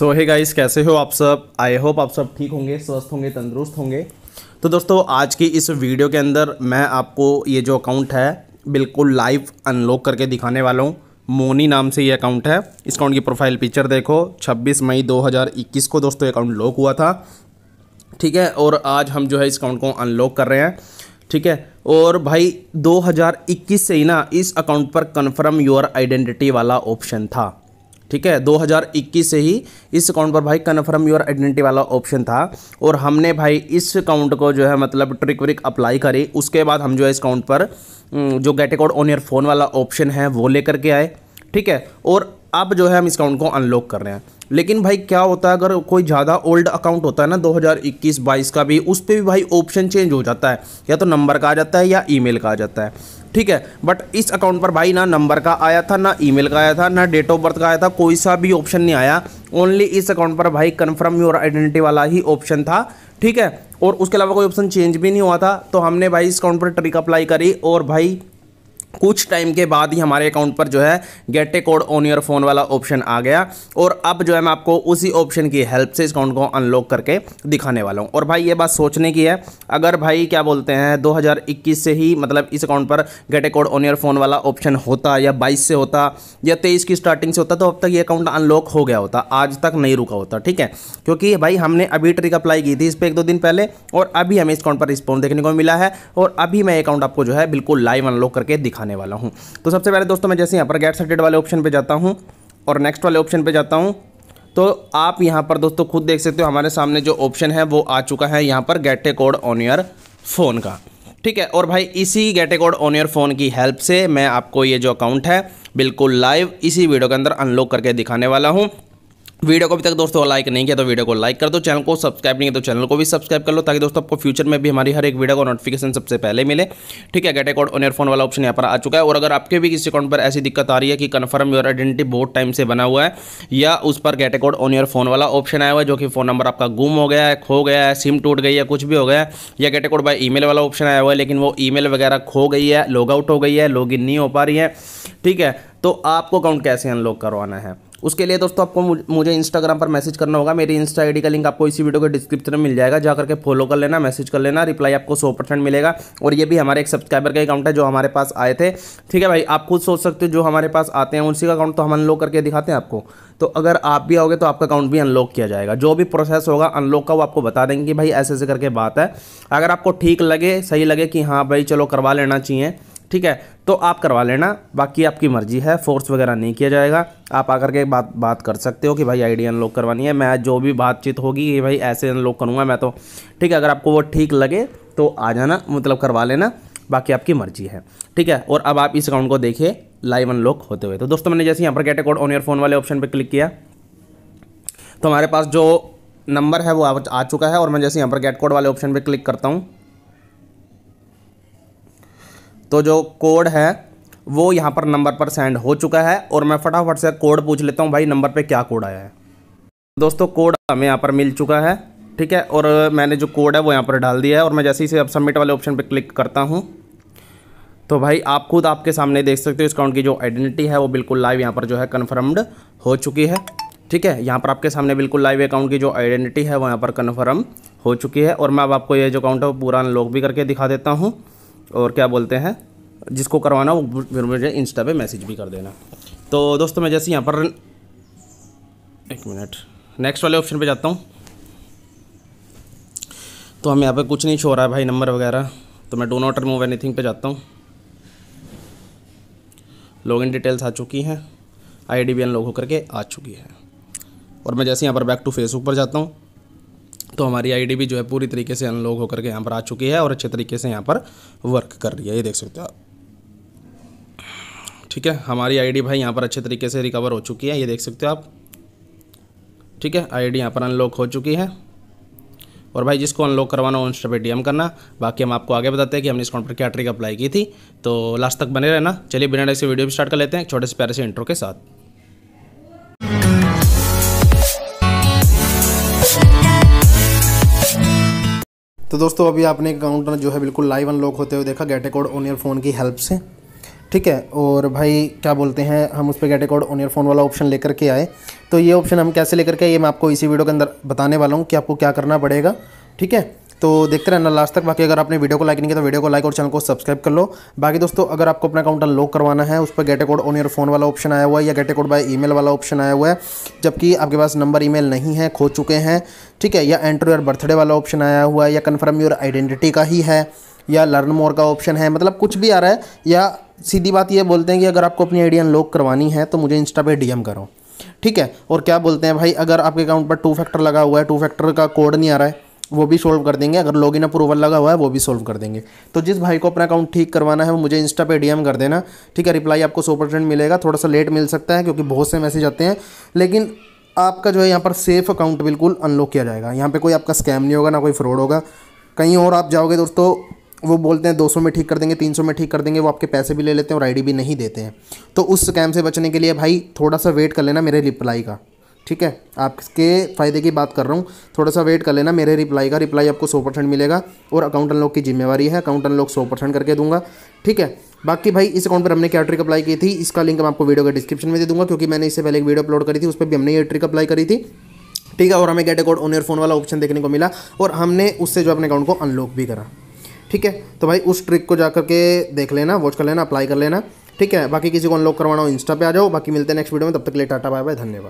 सो है गाइस कैसे हो आप सब आई होप आप सब ठीक होंगे स्वस्थ होंगे तंदुरुस्त होंगे तो दोस्तों आज की इस वीडियो के अंदर मैं आपको ये जो अकाउंट है बिल्कुल लाइव अनलॉक करके दिखाने वाला हूँ मोनी नाम से ये अकाउंट है इस अकाउंट की प्रोफाइल पिक्चर देखो 26 मई 2021 को दोस्तों अकाउंट लॉक हुआ था ठीक है और आज हम जो है इस अकाउंट को अनलॉक कर रहे हैं ठीक है और भाई 2021 से ही ना इस अकाउंट पर कन्फर्म योर आइडेंटिटी वाला ऑप्शन था ठीक है 2021 से ही इस अकाउंट पर भाई कन्फर्म योर आइडेंटिटी वाला ऑप्शन था और हमने भाई इस अकाउंट को जो है मतलब ट्रिक व्रिक अप्लाई करी उसके बाद हम जो है इस अकाउंट पर हम्म, जो get a code on your phone वाला ऑप्शन है वो लेकर के आए ठीक है और अब जो है हम इस अकाउंट को अनलॉक कर रहे हैं लेकिन भाई क्या होता है अगर कोई ज़्यादा ओल्ड अकाउंट होता है ना 2021-22 का भी उस पर भी भाई ऑप्शन चेंज हो जाता है या तो नंबर का आ जाता है या ईमेल का आ जाता है ठीक है बट इस अकाउंट पर भाई ना नंबर का आया था ना ईमेल का आया था ना डेट ऑफ बर्थ का आया था कोई सा भी ऑप्शन नहीं आया ओनली इस अकाउंट पर भाई कन्फर्म योर आइडेंटिटी वाला ही ऑप्शन था ठीक है और उसके अलावा कोई ऑप्शन चेंज भी नहीं हुआ था तो हमने भाई इस अकाउंट पर ट्रिक अप्लाई करी और भाई कुछ टाइम के बाद ही हमारे अकाउंट पर जो है get a code on your phone वाला ऑप्शन आ गया और अब जो है मैं आपको उसी ऑप्शन की हेल्प से इस अकाउंट को अनलॉक करके दिखाने वाला हूँ और भाई ये बात सोचने की है अगर भाई क्या बोलते हैं 2021 से ही मतलब इस अकाउंट पर get a code on your phone वाला ऑप्शन होता या बाईस से होता या तेईस की स्टार्टिंग से होता तो अब तक ये अकाउंट अनलॉक हो गया होता आज तक नहीं रुका होता ठीक है क्योंकि भाई हमने अभी ट्रिक अप्लाई की थी इस पर एक दो दिन पहले और अभी हमें इस अकाउंट पर रिस्पॉन्स देखने को मिला है और अभी मैं अकाउंट आपको जो है बिल्कुल लाइव अनलॉक करके दिखा दिखाने वाला हूँ तो सबसे पहले दोस्तों मैं जैसे यहाँ पर गेट सर्टेड वाले ऑप्शन पर जाता हूँ और नेक्स्ट वाले ऑप्शन पर जाता हूँ तो आप यहाँ पर दोस्तों खुद देख सकते हो हमारे सामने जो ऑप्शन है वो आ चुका है यहाँ पर get a code on your phone का ठीक है और भाई इसी get a code on your phone की हेल्प से मैं आपको ये जो अकाउंट है बिल्कुल लाइव इसी वीडियो के अंदर अनलॉक करके दिखाने वाला हूँ वीडियो को अभी तक दोस्तों लाइक नहीं किया तो वीडियो को लाइक कर दो चैनल को सब्सक्राइब नहीं किया तो चैनल को भी सब्सक्राइब कर लो ताकि दोस्तों आपको फ्यूचर में भी हमारी हर एक वीडियो को नोटिफिकेशन सबसे पहले मिले ठीक है गेट अकाउंट ऑन ईयरफोन वाला ऑप्शन यहाँ पर आ चुका है और अगर आपके भी किसी अकाउंट पर ऐसी दिक्कत आ रही है कि कन्फर्म योर आइडेंटिटी बहुत टाइम से बना हुआ है या उस पर गेट अकाउंट ऑन फोन वाला ऑप्शन आया हुआ है जो कि फोन नंबर आपका गुम हो गया है खो गया है सिम टूट गई है कुछ भी हो गया या गेट अकाउंट बाई ई वाला ऑप्शन आया हुआ है लेकिन वो ई वगैरह खो गई है लॉग आउट हो गई है लॉग नहीं हो पा रही है ठीक है तो आपको अकाउंट कैसे अनलॉक करवाना है उसके लिए दोस्तों आपको मुझे इंस्टाग्राम पर मैसेज करना होगा मेरी इंस्टा आई का लिंक आपको इसी वीडियो के डिस्क्रिप्शन में मिल जाएगा जा करके फॉलो कर लेना मैसेज कर लेना रिप्लाई आपको सौ परसेंट मिलेगा और ये भी हमारे एक सब्सक्राइबर का अकाउंट है जो हमारे पास आए थे ठीक है भाई आप खुद सोच सकते हो जो हमारे पास आते हैं उसी का अकाउंट तो हम अनलॉक करके दिखाते हैं आपको तो अगर आप भी आओगे तो आपका अकाउंट भी अनलॉक किया जाएगा जो भी प्रोसेस होगा अनलॉक का वो आपको बता देंगे कि भाई ऐसे ऐसे करके बात है अगर आपको ठीक लगे सही लगे कि हाँ भाई चलो करवा लेना चाहिए ठीक है तो आप करवा लेना बाकी आपकी मर्ज़ी है फोर्स वगैरह नहीं किया जाएगा आप आकर के बात बात कर सकते हो कि भाई आईडी अनलॉक करवानी है मैं जो भी बातचीत होगी कि भाई ऐसे अनलॉक करूँगा मैं तो ठीक है अगर आपको वो ठीक लगे तो आ जाना मतलब करवा लेना बाकी आपकी मर्जी है ठीक है और अब आप इस अकाउंट को देखिए लाइव अनलॉक होते हुए तो दोस्तों मैंने जैसे यहाँ पर get a code on your phone वाले ऑप्शन पर क्लिक किया तो हमारे पास जो नंबर है वो आ चुका है और मैं जैसे यहाँ पर गेट कोड वाले ऑप्शन पर क्लिक करता हूँ तो जो कोड है वो यहाँ पर नंबर पर सेंड हो चुका है और मैं फटाफट से कोड पूछ लेता हूँ भाई नंबर पर क्या कोड आया है दोस्तों कोड हमें यहाँ पर मिल चुका है ठीक है और मैंने जो कोड है वो यहाँ पर डाल दिया है और मैं जैसे ही अब सबमिट वाले ऑप्शन पर क्लिक करता हूँ तो भाई आप खुद आपके सामने देख सकते हो इस अकाउंट की जो आइडेंटिटी है वो बिल्कुल लाइव यहाँ पर जो है कन्फर्म्ड हो चुकी है ठीक है यहाँ पर आपके सामने बिल्कुल लाइव अकाउंट की जो आइडेंटिटी है वो यहाँ पर कन्फर्म हो चुकी है और मैं अब आपको ये जो अकाउंट है वो पूरा अनलॉक भी करके दिखा देता हूँ और क्या बोलते हैं जिसको करवाना वो फिर मुझे इंस्टा पे मैसेज भी कर देना तो दोस्तों मैं जैसे यहाँ पर एक मिनट नेक्स्ट वाले ऑप्शन पे जाता हूँ तो हम यहाँ पे कुछ नहीं शो रहा है भाई नंबर वगैरह तो मैं डो नॉट रिमूव एनीथिंग पे जाता हूँ लॉगिन डिटेल्स आ चुकी हैं आई डी बी लॉग होकर के आ चुकी है और मैं जैसे यहाँ पर बैक टू फेसबुक पर जाता हूँ तो हमारी आई भी जो है पूरी तरीके से अनलॉक होकर के यहाँ पर आ चुकी है और अच्छे तरीके से यहाँ पर वर्क कर रही है ये देख सकते हो आप ठीक है हमारी आईडी भाई यहाँ पर अच्छे तरीके से रिकवर हो चुकी है ये देख सकते हो आप ठीक है आईडी डी यहाँ पर अनलॉक हो चुकी है और भाई जिसको अनलॉक करवाना हो इंस्टा पे डी करना बाकी हम आपको आगे बताते हैं कि हमने इस पर क्या ट्रिक अप्लाई की थी तो लास्ट तक बने रहना चलिए बिना इसे वीडियो भी स्टार्ट कर लेते हैं छोटे से प्यारे से इंट्रो के साथ तो दोस्तों अभी आपने काउंटर जो है बिल्कुल लाइव अनलॉक होते हुए देखा get a code on your phone की हेल्प से ठीक है और भाई क्या बोलते हैं हम उस पर get a code on your phone वाला ऑप्शन लेकर के आए तो ये ऑप्शन हम कैसे लेकर के आए ये मैं आपको इसी वीडियो के अंदर बताने वाला हूँ कि आपको क्या करना पड़ेगा ठीक है तो देखते रहना लास्ट तक बाकी अगर आपने वीडियो को लाइक नहीं किया तो वीडियो को लाइक और चैनल को सब्सक्राइब कर लो बाकी दोस्तों अगर आपको अपना अकाउंट अनलॉक करवाना है उस पर get a code on your phone वाला ऑप्शन आया हुआ है या गेटे कोड बाय ईमेल वाला ऑप्शन आया हुआ है जबकि आपके पास नंबर ईमेल नहीं है खो चुके हैं ठीक है या एंट्रो योर बर्थडे वाला ऑप्शन आया हुआ है या कन्फर्म योर आइडेंटिटी का ही है या लर्न मोर का ऑप्शन है मतलब कुछ भी आ रहा है या सीधी बात ये बोलते हैं कि अगर आपको अपनी आईडी अनलॉक करवानी है तो मुझे इंस्टा पे डीएम करो ठीक है और क्या बोलते हैं भाई अगर आपके अकाउंट पर टू फैक्टर लगा हुआ है टू फैक्टर का कोड नहीं आ रहा है वो भी सोल्व कर देंगे अगर लॉगिन अप्रूवल लगा हुआ है वो भी सोल्व कर देंगे तो जिस भाई को अपना अकाउंट ठीक करवाना है वो मुझे इंस्टा पे डीएम कर देना ठीक है रिप्लाई आपको सौ परसेंट मिलेगा थोड़ा सा लेट मिल सकता है क्योंकि बहुत से मैसेज आते हैं लेकिन आपका जो है यहाँ पर सेफ अकाउंट बिल्कुल अनलॉक किया जाएगा यहाँ पर कोई आपका स्कैम नहीं होगा ना कोई फ्रॉड होगा कहीं और आप जाओगे दोस्तों वो बोलते हैं 200 में ठीक कर देंगे 300 में ठीक कर देंगे वो आपके पैसे भी ले लेते हैं और आईडी भी नहीं देते हैं तो उस स्कैम से बचने के लिए भाई थोड़ा सा वेट कर लेना मेरे रिप्लाई का ठीक है आपके फ़ायदे की बात कर रहा हूँ थोड़ा सा वेट कर लेना मेरे रिप्लाई का रिप्लाई आपको सौ परसेंट मिलेगा और अकाउंट अनलॉक की जिम्मेवारी है अकाउंट अनलॉक सौ परसेंट करके दूंगा ठीक है बाकी भाई इस अकाउंट पर हमने क्या ट्रिक अप्लाई की थी इसका लिंक मैं आपको वीडियो के डिस्क्रिप्शन में दे दूँगा क्योंकि मैंने इससे पहले एक वीडियो अपलोड करी थी उस पर भी हमने ये ट्रिक अप्लाई करी थी ठीक है और हमें get a code on your phone वाला ऑप्शन देखने को मिला और हमने उससे जो अपने अकाउंट को अनलॉक भी करा ठीक है तो भाई उस ट्रिक को जा करके देख लेना वॉच कर लेना अप्लाई कर लेना ठीक है बाकी किसी को अनलॉक करवाना हो इंस्टा पे आ जाओ बाकी मिलते हैं नेक्स्ट वीडियो में तब तक ले टाटा बाय बाय धन्यवाद